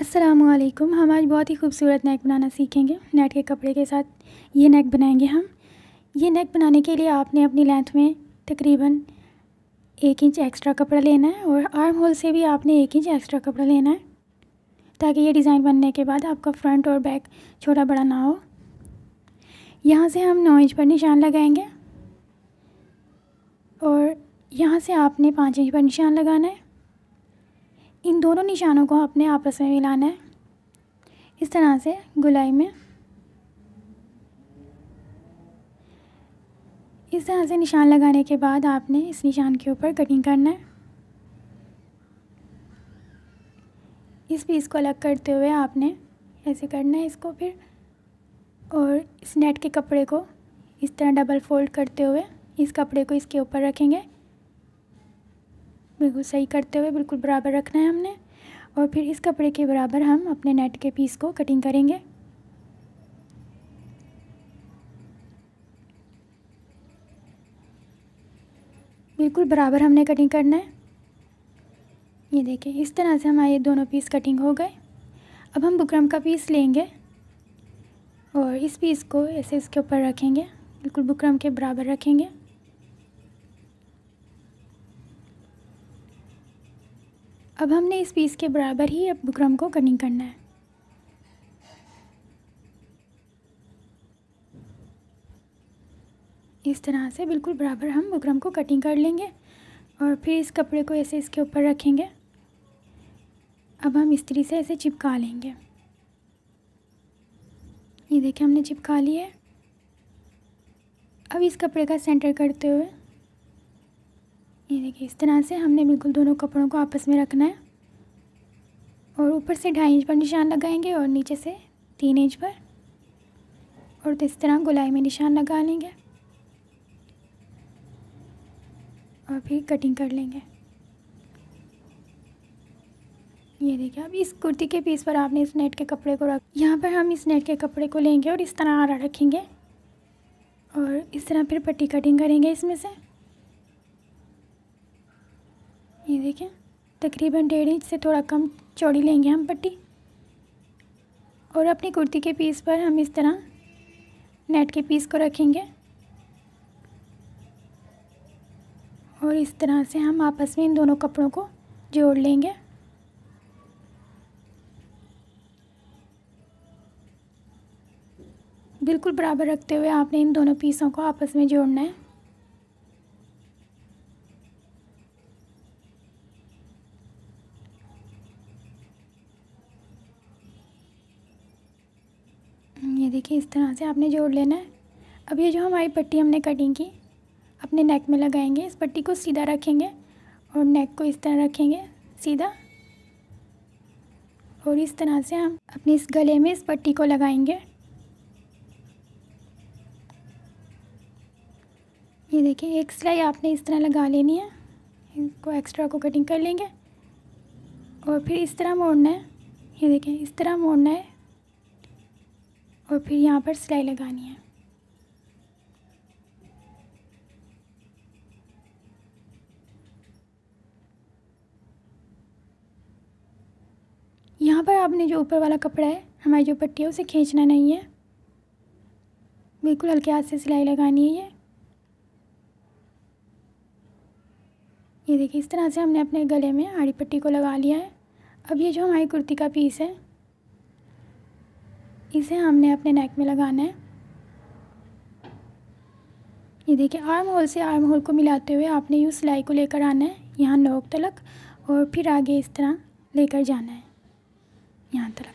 असलकुम हम आज बहुत ही खूबसूरत नेक बनाना सीखेंगे नेट के कपड़े के साथ ये नेक बनाएंगे हम ये नेक बनाने के लिए आपने अपनी लेंथ में तकरीबन एक इंच एक्स्ट्रा कपड़ा लेना है और आर्म होल से भी आपने एक इंच एक्स्ट्रा कपड़ा लेना है ताकि ये डिज़ाइन बनने के बाद आपका फ्रंट और बैक छोटा बड़ा ना हो यहाँ से हम नौ इंच पर निशान लगाएंगे और यहाँ से आपने पाँच इंच पर निशान लगाना है इन दोनों निशानों को अपने आपस में मिलाना है इस तरह से गुलाई में इस तरह से निशान लगाने के बाद आपने इस निशान के ऊपर कटिंग करना है इस पीस को अलग करते हुए आपने ऐसे करना है इसको फिर और इस नेट के कपड़े को इस तरह डबल फोल्ड करते हुए इस कपड़े को इसके ऊपर रखेंगे बिल्कुल सही करते हुए बिल्कुल बराबर रखना है हमने और फिर इस कपड़े के बराबर हम अपने नेट के पीस को कटिंग करेंगे बिल्कुल बराबर हमने कटिंग करना है ये देखें इस तरह से हमारे दोनों पीस कटिंग हो गए अब हम बुकरम का पीस लेंगे और इस पीस को ऐसे इसके ऊपर रखेंगे बिल्कुल बुकरम के बराबर रखेंगे अब हमने इस पीस के बराबर ही अब बुकरम को कटिंग करना है इस तरह से बिल्कुल बराबर हम बुकरम को कटिंग कर लेंगे और फिर इस कपड़े को ऐसे इसके ऊपर रखेंगे अब हम इस्त्री से ऐसे चिपका लेंगे ये देखिए हमने चिपका लिया है अब इस कपड़े का सेंटर करते हुए ये देखिए इस तरह से हमने बिल्कुल दोनों कपड़ों को आपस में रखना है और ऊपर से ढाई इंच पर निशान लगाएंगे और नीचे से तीन इंच पर और तो इस तरह गोलाई में निशान लगा लेंगे और फिर कटिंग कर लेंगे ये देखिए अब इस कुर्ती के पीस पर आपने इस नेट के कपड़े को रख यहाँ पर हम इस नेट के कपड़े को लेंगे और इस तरह आरा रखेंगे और इस तरह फिर पट्टी कटिंग करेंगे इसमें से ये देखें तकरीबन डेढ़ इंच से थोड़ा कम चौड़ी लेंगे हम पट्टी और अपनी कुर्ती के पीस पर हम इस तरह नेट के पीस को रखेंगे और इस तरह से हम आपस में इन दोनों कपड़ों को जोड़ लेंगे बिल्कुल बराबर रखते हुए आपने इन दोनों पीसों को आपस में जोड़ना है देखिए इस तरह से आपने जोड़ लेना है अब ये जो हमारी पट्टी हमने कटिंग की अपने नेक में लगाएंगे इस पट्टी को सीधा रखेंगे और नेक को इस तरह रखेंगे सीधा और इस तरह से हम अपने इस गले में इस पट्टी को लगाएंगे ये देखिए एक सिलाई आपने इस तरह लगा लेनी है इसको एक्स्ट्रा को कटिंग कर लेंगे और फिर इस तरह मोड़ना है ये देखिए इस तरह मोड़ना है और फिर यहाँ पर सिलाई लगानी है यहाँ पर आपने जो ऊपर वाला कपड़ा है हमारी जो पट्टी है उसे खींचना नहीं है बिल्कुल हल्के हाथ से सिलाई लगानी है ये ये देखिए इस तरह से हमने अपने गले में आड़ी पट्टी को लगा लिया है अब ये जो हमारी कुर्ती का पीस है इसे हमने अपने नेक में लगाना है ये देखिए आर्म होल से आर्म होल को मिलाते हुए आपने यूँ सिलाई को लेकर आना है यहाँ नोक तलक और फिर आगे इस तरह लेकर जाना है यहाँ तलक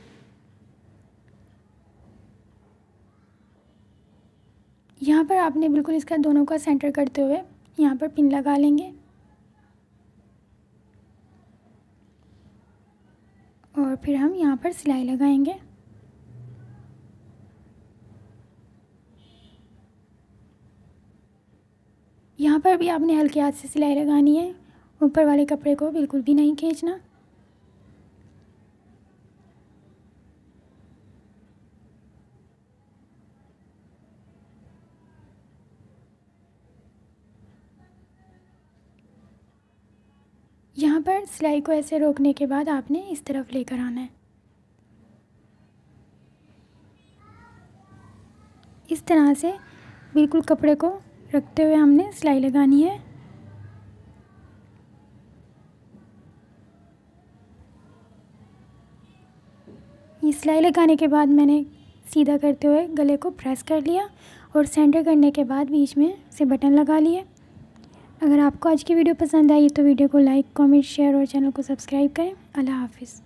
यहाँ पर आपने बिल्कुल इसका दोनों का सेंटर करते हुए यहाँ पर पिन लगा लेंगे और फिर हम यहाँ पर सिलाई लगाएंगे पर भी आपने हल्के हाथ से सिलाई लगानी है ऊपर वाले कपड़े को बिल्कुल भी नहीं खींचना यहाँ पर सिलाई को ऐसे रोकने के बाद आपने इस तरफ लेकर आना है इस तरह से बिल्कुल कपड़े को रखते हुए हमने सिलाई लगानी है ये सिलाई लगाने के बाद मैंने सीधा करते हुए गले को प्रेस कर लिया और सेंटर करने के बाद बीच में से बटन लगा लिए अगर आपको आज की वीडियो पसंद आई तो वीडियो को लाइक कमेंट शेयर और चैनल को सब्सक्राइब करें अल्लाह हाफिज़